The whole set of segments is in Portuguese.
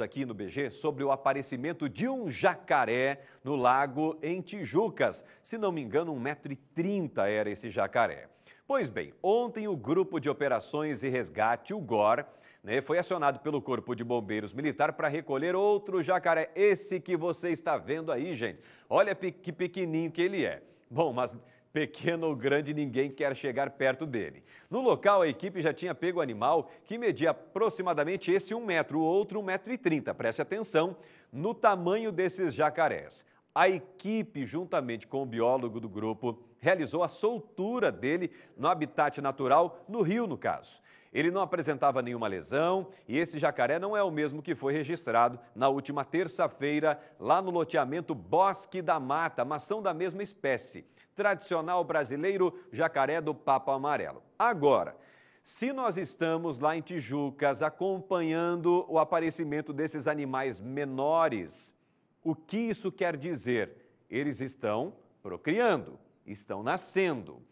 aqui no BG sobre o aparecimento de um jacaré no lago em Tijucas. Se não me engano, 1,30m era esse jacaré. Pois bem, ontem o Grupo de Operações e Resgate, o GOR, né, foi acionado pelo Corpo de Bombeiros Militar para recolher outro jacaré, esse que você está vendo aí, gente. Olha que pequenininho que ele é. Bom, mas Pequeno ou grande, ninguém quer chegar perto dele. No local, a equipe já tinha pego o animal, que media aproximadamente esse 1 metro, o outro 1,30 metro. E 30. Preste atenção no tamanho desses jacarés. A equipe, juntamente com o biólogo do grupo, realizou a soltura dele no habitat natural, no rio, no caso. Ele não apresentava nenhuma lesão e esse jacaré não é o mesmo que foi registrado na última terça-feira lá no loteamento Bosque da Mata, mas são da mesma espécie. Tradicional brasileiro, jacaré do papo amarelo. Agora, se nós estamos lá em Tijucas acompanhando o aparecimento desses animais menores, o que isso quer dizer? Eles estão procriando, estão nascendo.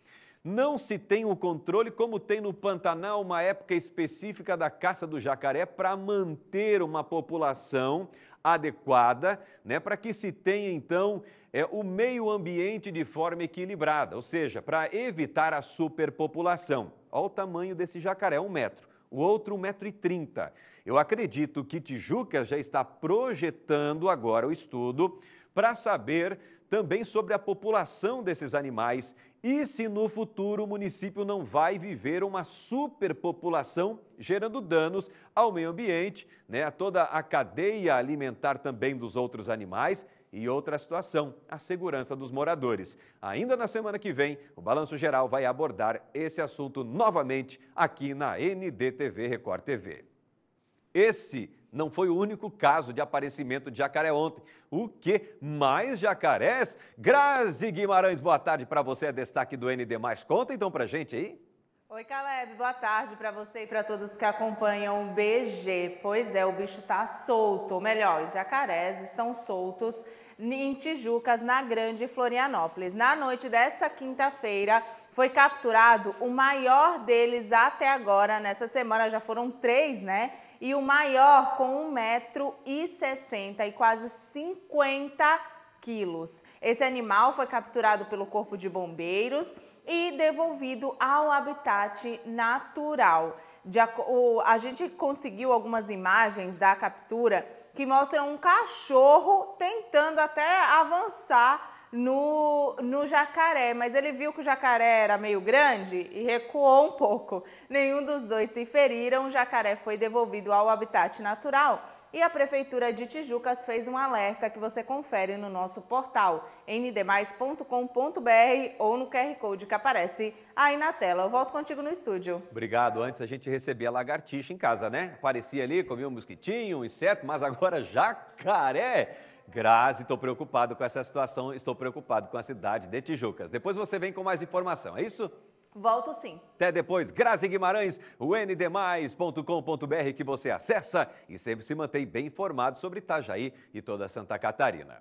Não se tem o controle, como tem no Pantanal, uma época específica da caça do jacaré para manter uma população adequada, né, para que se tenha então é, o meio ambiente de forma equilibrada, ou seja, para evitar a superpopulação. Olha o tamanho desse jacaré, um metro o outro 1,30m. Eu acredito que Tijuca já está projetando agora o estudo para saber também sobre a população desses animais e se no futuro o município não vai viver uma superpopulação gerando danos ao meio ambiente, né, a toda a cadeia alimentar também dos outros animais e outra situação, a segurança dos moradores. Ainda na semana que vem, o Balanço Geral vai abordar esse assunto novamente aqui na NDTV Record TV. Esse não foi o único caso de aparecimento de jacaré ontem. O que? Mais jacarés? Grazi Guimarães, boa tarde para você, é destaque do ND+. Conta então para gente aí. Oi, Caleb, boa tarde para você e para todos que acompanham o BG. Pois é, o bicho está solto, ou melhor, os jacarés estão soltos em Tijucas, na Grande Florianópolis. Na noite dessa quinta-feira, foi capturado o maior deles até agora. Nessa semana já foram três, né? E o maior com 1,60m e quase 50 quilos. Esse animal foi capturado pelo Corpo de Bombeiros e devolvido ao habitat natural. De, o, a gente conseguiu algumas imagens da captura que mostra um cachorro tentando até avançar no, no jacaré, mas ele viu que o jacaré era meio grande e recuou um pouco. Nenhum dos dois se feriram, o jacaré foi devolvido ao habitat natural e a Prefeitura de Tijucas fez um alerta que você confere no nosso portal ndemais.com.br ou no QR Code que aparece aí na tela. Eu volto contigo no estúdio. Obrigado. Antes a gente recebia lagartixa em casa, né? Aparecia ali, comia um mosquitinho, um inseto, mas agora jacaré. Grazi, estou preocupado com essa situação, estou preocupado com a cidade de Tijucas. Depois você vem com mais informação, é isso? Volto sim. Até depois, Grazi Guimarães, o ndmais.com.br que você acessa e sempre se mantém bem informado sobre Itajaí e toda Santa Catarina.